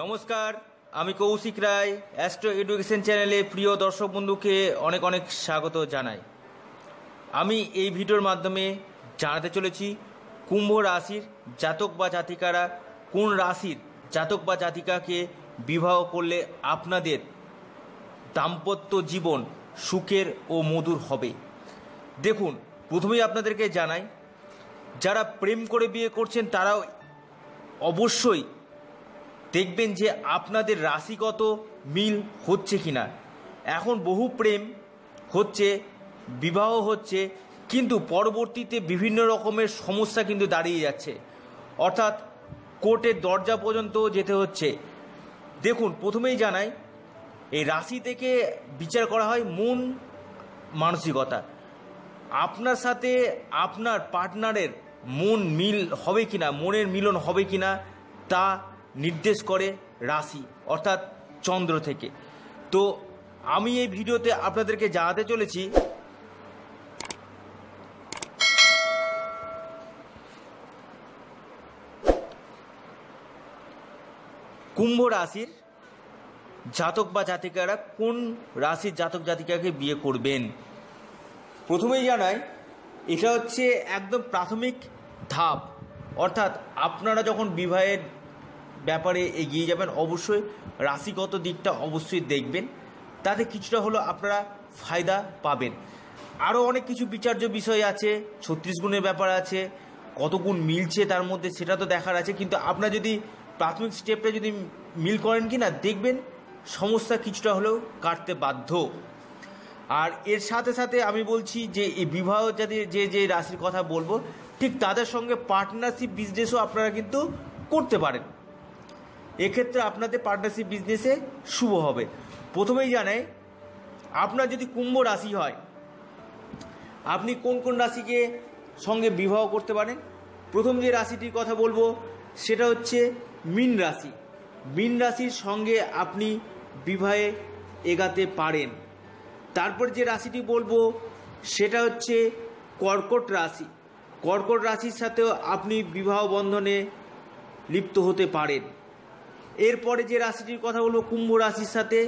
নমস্কার আমি কৌশিক রায় astro education চ্যানেলে প্রিয় দর্শক বন্ধুকে অনেক অনেক স্বাগত জানাই আমি এই ভিডিওর মাধ্যমে জানাতে চলেছি কুম্ভ রাশির জাতক বা জাতিকারা কোন রাশির জাতক বা জাতিকাকে বিবাহ করলে আপনাদের দাম্পত্য জীবন সুখের ও মধুর হবে দেখুন প্রথমেই আপনাদেরকে জানাই যারা প্রেম করে বিয়ে করছেন তারাও অবশ্যই দেখবেন যে আপনাদের রাশিগত মিল হচ্ছে কি না এখন বহু প্রেম হচ্ছে বিবাহ হচ্ছে কিন্তু পরবর্তীতে বিভিন্ন রকমের সমস্যা কিন্তু দাঁড়িয়ে যাচ্ছে অর্থাৎ কোর্টের দরজা পর্যন্ত যেতে হচ্ছে দেখুন প্রথমেই জানাই এই রাশি থেকে বিচার করা হয় মন মানসিকতা আপনার সাথে আপনার পার্টনারের মন মিল হবে কি না মনের মিলন হবে কি না তা নির্দেশ করে রাশি অর্থাৎ চন্দ্র থেকে তো আমি এই ভিডিওতে আপনাদেরকে জানাতে চলেছি কুম্ভ রাশির জাতক বা জাতিকারা কোন রাশির জাতক জাতিকাকে বিয়ে করবেন প্রথমেই জানাই এটা হচ্ছে একদম প্রাথমিক ধাপ অর্থাৎ আপনারা যখন বিবাহের ব্যাপারে এগিয়ে যাবেন অবশ্যই রাশিগত দিকটা অবশ্যই দেখবেন তাতে কিছুটা হলো আপনারা ফায়দা পাবেন আরও অনেক কিছু বিচার্য বিষয় আছে ছত্রিশ গুণের ব্যাপার আছে কত গুণ মিলছে তার মধ্যে সেটা তো দেখার আছে কিন্তু আপনার যদি প্রাথমিক স্টেপটা যদি মিল করেন কি না দেখবেন সমস্যা কিছুটা হলেও কাটতে বাধ্য আর এর সাথে সাথে আমি বলছি যে এই বিবাহ যাদের যে যে রাশির কথা বলবো ঠিক তাদের সঙ্গে পার্টনারশিপ বিজনেসও আপনারা কিন্তু করতে পারেন এক্ষেত্রে আপনাদের পার্টনারশিপ বিজনেসে শুভ হবে প্রথমেই জানাই আপনার যদি কুম্ভ রাশি হয় আপনি কোন কোন রাশিকে সঙ্গে বিবাহ করতে পারেন প্রথম যে রাশিটির কথা বলবো সেটা হচ্ছে মিন রাশি মিন রাশির সঙ্গে আপনি বিবাহে এগাতে পারেন তারপর যে রাশিটি বলবো সেটা হচ্ছে কর্কট রাশি কর্কট রাশির সাথেও আপনি বিবাহ বন্ধনে লিপ্ত হতে পারেন এরপরে যে রাশিটির কথা বলবো কুম্ভ রাশির সাথে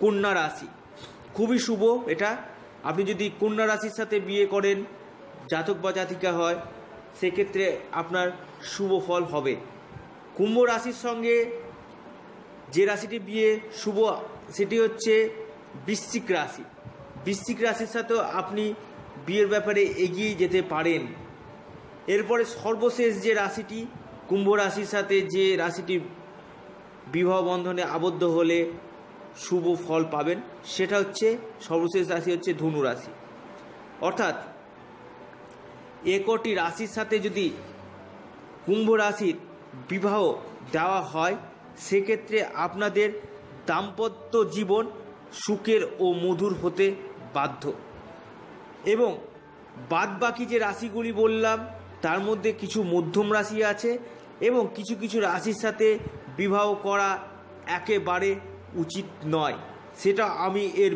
কন্যা রাশি খুবই শুভ এটা আপনি যদি কন্যা রাশির সাথে বিয়ে করেন জাতক বা জাতিকা হয় সেক্ষেত্রে আপনার শুভ ফল হবে কুম্ভ রাশির সঙ্গে যে রাশিটি বিয়ে শুভ সেটি হচ্ছে বৃশ্চিক রাশি বৃশ্চিক রাশির সাথেও আপনি বিয়ের ব্যাপারে এগিয়ে যেতে পারেন এরপরে সর্বশেষ যে রাশিটি কুম্ভ রাশির সাথে যে রাশিটি বিবাহ বন্ধনে আবদ্ধ হলে শুভ ফল পাবেন সেটা হচ্ছে সর্বশেষ রাশি হচ্ছে ধনু রাশি অর্থাৎ একটি রাশির সাথে যদি কুম্ভ রাশির বিবাহ দেওয়া হয় সেক্ষেত্রে আপনাদের দাম্পত্য জীবন সুখের ও মধুর হতে বাধ্য এবং বাদ বাকি যে রাশিগুলি বললাম তার মধ্যে কিছু মধ্যম রাশি আছে এবং কিছু কিছু রাশির সাথে বিবাহ করা একেবারে উচিত নয় সেটা আমি এর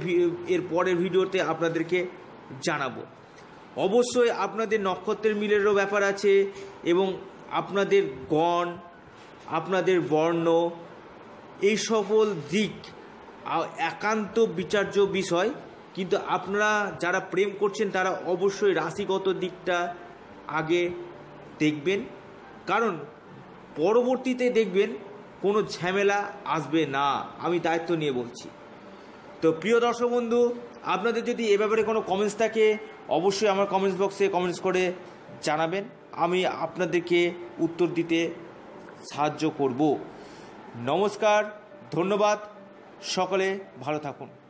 এর পরের ভিডিওতে আপনাদেরকে জানাবো অবশ্যই আপনাদের নক্ষত্রের মিলেরও ব্যাপার আছে এবং আপনাদের গণ আপনাদের বর্ণ এই সকল দিক একান্ত বিচার্য বিষয় কিন্তু আপনারা যারা প্রেম করছেন তারা অবশ্যই রাশিগত দিকটা আগে দেখবেন কারণ পরবর্তীতে দেখবেন কোনো ঝামেলা আসবে না আমি দায়িত্ব নিয়ে বলছি তো প্রিয় দর্শক বন্ধু আপনাদের যদি এ ব্যাপারে কোনো কমেন্টস থাকে অবশ্যই আমার কমেন্টস বক্সে কমেন্টস করে জানাবেন আমি আপনাদেরকে উত্তর দিতে সাহায্য করব নমস্কার ধন্যবাদ সকলে ভালো থাকুন